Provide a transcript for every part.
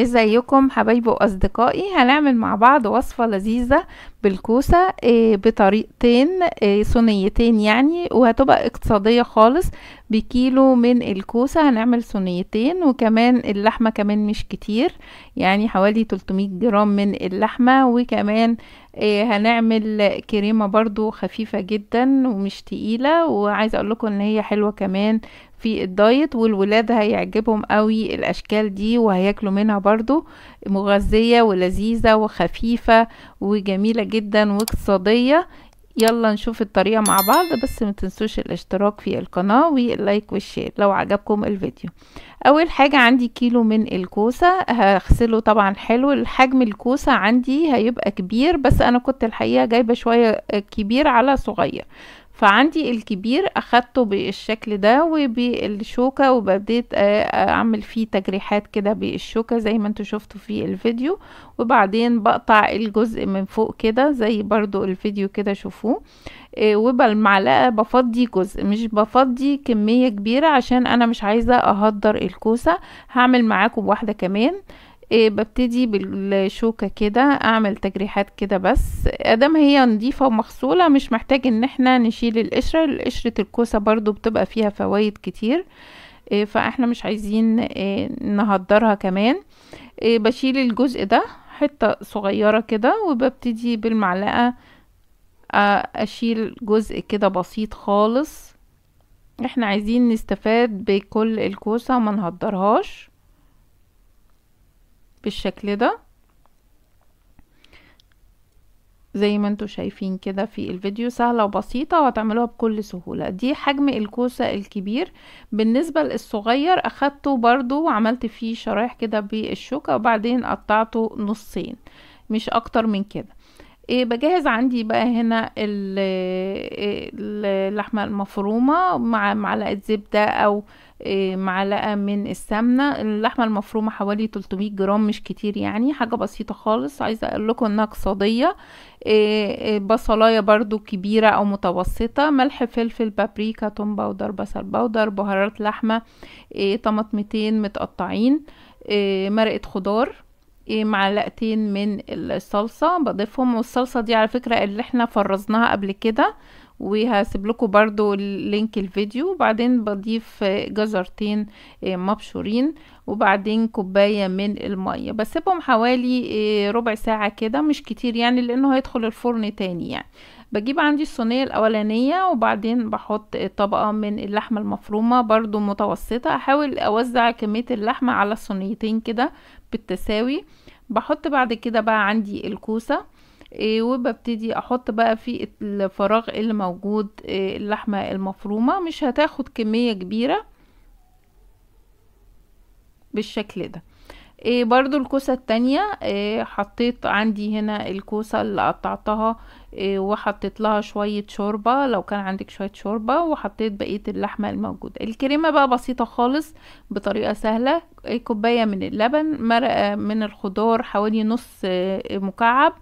ازيكم حبايبي واصدقائي هنعمل مع بعض وصفه لذيذه بالكوسه آه، بطريقتين آه، صينيتين يعني وهتبقى اقتصاديه خالص بكيلو من الكوسه هنعمل صينيتين وكمان اللحمه كمان مش كتير يعني حوالي 300 جرام من اللحمه وكمان إيه، هنعمل كريمة برضو خفيفة جدا ومش تقيلة وعايزة اقول لكم ان هي حلوة كمان في الدايت والولاد هيعجبهم قوي الاشكال دي وهياكلوا منها برضو مغذية ولذيذة وخفيفة وجميلة جدا واقتصادية يلا نشوف الطريقة مع بعض بس ما تنسوش الاشتراك في القناة واللايك والشير لو عجبكم الفيديو اول حاجة عندي كيلو من الكوسة هغسله طبعا حلو الحجم الكوسة عندي هيبقى كبير بس انا كنت الحقيقة جايبة شوية كبير على صغير فعندي الكبير اخدته بالشكل ده وبالشوكة وبديت آه، اعمل فيه تجريحات كده بالشوكة زي ما انتوا شفتوا في الفيديو وبعدين بقطع الجزء من فوق كده زي برضو الفيديو كده شوفوه آه، وبالمعلقة بفضي جزء مش بفضي كمية كبيرة عشان انا مش عايزة اهدر الكوسة هعمل معاكم واحدة كمان إيه ببتدي بالشوكة كده اعمل تجريحات كده بس ادام هي نظيفة ومغسولة مش محتاج ان احنا نشيل القشرة قشرة الكوسة برضو بتبقى فيها فوايد كتير إيه فاحنا مش عايزين إيه نهدرها كمان إيه بشيل الجزء ده حتة صغيرة كده وببتدي بالمعلقة اشيل جزء كده بسيط خالص احنا عايزين نستفاد بكل الكوسة وما نهدرهاش بالشكل ده زي ما انتوا شايفين كده في الفيديو سهلة وبسيطة وهتعملوها بكل سهولة دي حجم الكوسة الكبير بالنسبة للصغير اخدته برضو وعملت فيه شرايح كده بالشوكة وبعدين قطعته نصين مش اكتر من كده إيه بجهز عندي بقى هنا اللحمة المفرومة مع معلقة زبدة أو إيه، معلقة من السمنة اللحمة المفرومة حوالي 300 جرام مش كتير يعني حاجة بسيطة خالص عايزة اقول لكم انها اقتصادية إيه، إيه، بصلاية برضو كبيرة او متوسطة ملح فلفل بابريكا توم باودر بصل باودر بهارات لحمة طماطمتين متقطعين مرقة خضار ايه معلقتين من الصلصة بضيفهم والصلصة دي على فكرة اللي احنا فرزناها قبل كده وهسيب لكم برضو لينك الفيديو وبعدين بضيف آه، جزرتين آه، مبشورين وبعدين كوباية من المية بسيبهم حوالي آه، ربع ساعة كده مش كتير يعني لانه هيدخل الفرن تاني يعني بجيب عندي الصينية الأولانية وبعدين بحط طبقة من اللحمة المفرومة برضو متوسطة أحاول أوزع كمية اللحمة على الصينيتين كده بالتساوي بحط بعد كده بقى عندي الكوسة إيه، وببتدي احط بقى في الفراغ اللي موجود إيه، اللحمة المفرومة مش هتاخد كمية كبيرة بالشكل ده إيه برضو الكوسة التانية إيه حطيت عندي هنا الكوسة اللي قطعتها إيه وحطيت لها شوية شوربة لو كان عندك شوية شوربة وحطيت بقية اللحمة الموجودة الكريمة بقى بسيطة خالص بطريقة سهلة إيه، كوباية من اللبن مرقة من الخضار حوالي نص مكعب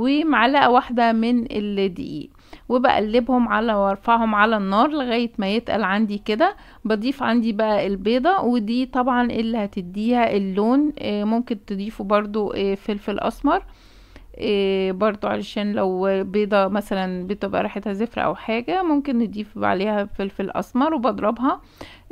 ومعلقة واحدة من الدقيق وبقلبهم على وارفعهم على النار لغاية ما يتقل عندي كده بضيف عندي بقى البيضة ودي طبعا اللي هتديها اللون آه، ممكن تضيفوا برضو آه، فلفل اسمر آه، برضو علشان لو بيضة مثلا بتبقى ريحتها زفرة او حاجة ممكن نضيف عليها فلفل اسمر وبضربها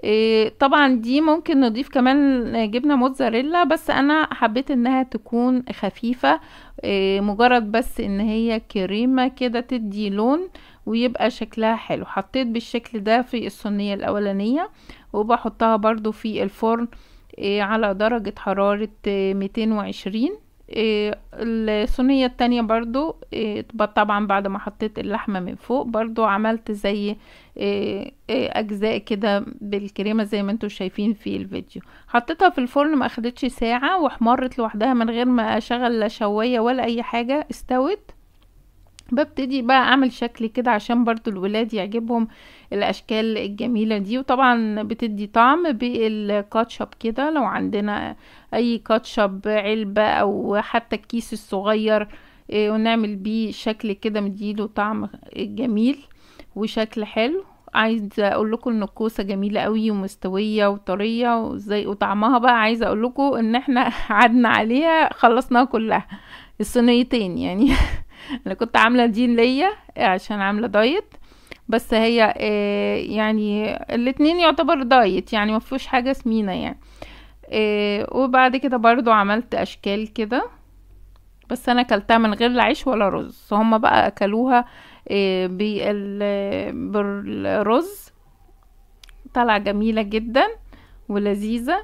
إيه، طبعا دي ممكن نضيف كمان جبنه موتزاريلا بس انا حبيت انها تكون خفيفه إيه، مجرد بس ان هي كريمه كده تدي لون ويبقى شكلها حلو حطيت بالشكل ده في الصينيه الاولانيه وبحطها برضو في الفرن إيه، على درجه حراره 220 إيه، الصينية التانية برضو إيه، طبعا بعد ما حطيت اللحمة من فوق برضو عملت زي إيه، اجزاء كده بالكريمة زي ما انتم شايفين في الفيديو حطيتها في الفرن ما اخدتش ساعة واحمرت لوحدها من غير ما اشغل لا شوية ولا اي حاجة استوت ببتدي بقى اعمل شكل كده عشان برضو الولاد يعجبهم الاشكال الجميله دي وطبعا بتدي طعم بالكاتشب كده لو عندنا اي كاتشب علبه او حتى الكيس الصغير آه، ونعمل بيه شكل كده مديله طعم جميل وشكل حلو عايزه اقول لكم ان الكوسه جميله قوي ومستويه وطريه وزي وطعمها بقى عايزه اقول لكم ان احنا قعدنا عليها خلصناها كلها الصينيتين يعني انا كنت عامله دين ليا عشان عامله دايت بس هي آه، يعني الاتنين يعتبر دايت يعني ما فيهوش حاجه سمينه يعني آه، وبعد كده برضو عملت اشكال كده بس انا اكلتها من غير لا عيش ولا رز هما بقى اكلوها آه، بالرز طالعه جميله جدا ولذيذه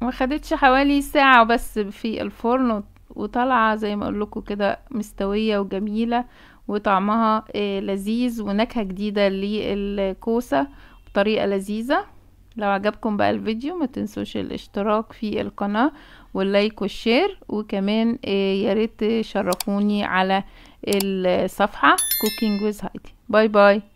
ما خدتش حوالي ساعه بس في الفرن وطالعه زي ما اقول لكم كده مستويه وجميله وطعمها آه، لذيذ ونكهه جديده للكوسه بطريقه لذيذه لو عجبكم بقى الفيديو ما تنسوش الاشتراك في القناه واللايك والشير وكمان آه، يا ريت تشرفوني على الصفحه كوكينج ويز هايدي باي باي